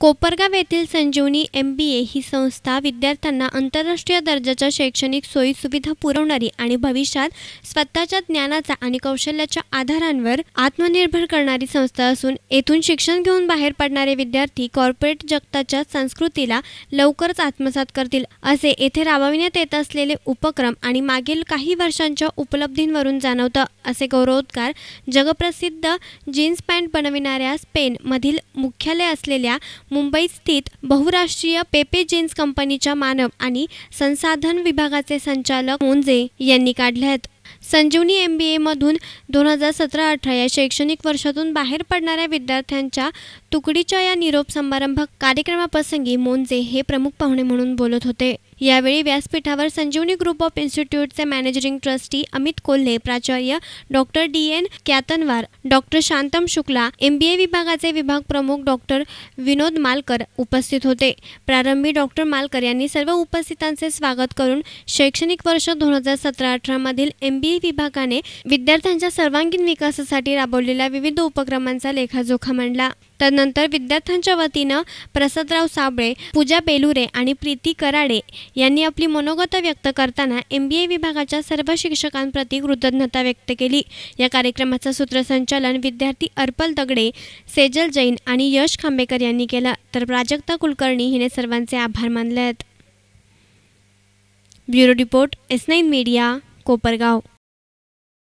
कोपरगाव येथील संजीवनी एम बी ए ही संस्था विद्यार्थ्यांना आंतरराष्ट्रीय दर्जाच्या शैक्षणिक सोयी सुविधा पुरवणारी आणि भविष्यात स्वतःच्या ज्ञानाचा आणि कौशल्याच्या आधारांवर आत्मनिर्भर करणारी संस्था असून येथून शिक्षण घेऊन बाहेर पडणारे विद्यार्थी कॉर्पोरेट जगताच्या संस्कृतीला लवकरच आत्मसात करतील असे येथे राबविण्यात येत असलेले उपक्रम आणि मागील काही वर्षांच्या उपलब्धींवरून जाणवतं असे गौरवोद्गार जगप्रसिद्ध जीन्स पॅन्ट बनविणाऱ्या स्पेनमधील मुख्यालय असलेल्या मुंबई स्थित बहुराष्ट्रीय पेपे जीन्स कंपनीच्या मानव आणि संसाधन विभागाचे संचालक मुंजे यांनी काढल्यात संजीवनी एम बी एमधून दोन हजार सतरा अठरा या शैक्षणिक वर्षातून बाहेर पडणाऱ्या विद्यार्थ्यांच्या तुकडीच्या या निरोप समारंभ कार्यक्रमाप्रसंगी मोंजे हे प्रमुख पाहुणे म्हणून बोलत होते यावेळी व्यासपीठावर संजीवनी ग्रुप ऑफ इन्स्टिट्यूटचे मॅनेजिंग ट्रस्टी अमित कोल्हे प्राचार्य doctor D N Katanwar doctor Shantam Shukla M B विभागाचे विभाग प्रमुख डॉक्टर विनोद मालकर उपस्थित होते प्रारंभी डॉक्टर मालकर यांनी सर्व उपस्थितांचे स्वागत करून शैक्षणिक वर्ष दोन हजार सतरा अठरामधील एम बी ए विभागाने विद्यार्थ्यांच्या सर्वांगीण विकासासाठी राबवलेल्या विविध उपक्रमांचा लेखाजोखा मांडला तदनंतर विद्यार्थ्यांच्या वतीनं प्रसादराव साबळे पूजा बेलुरे आणि प्रीती कराडे यांनी आपली मनोगत व्यक्त करताना एम बी ए विभागाच्या सर्व शिक्षकांप्रती कृतज्ञता व्यक्त केली या कार्यक्रमाचं सूत्रसंचालन विद्यार्थी अर्पल दगडे सेजल जैन आणि यश खांबेकर यांनी केलं तर प्राजक्ता कुलकर्णी हिने सर्वांचे आभार मानले आहेत bureau report S nine media Kopargaon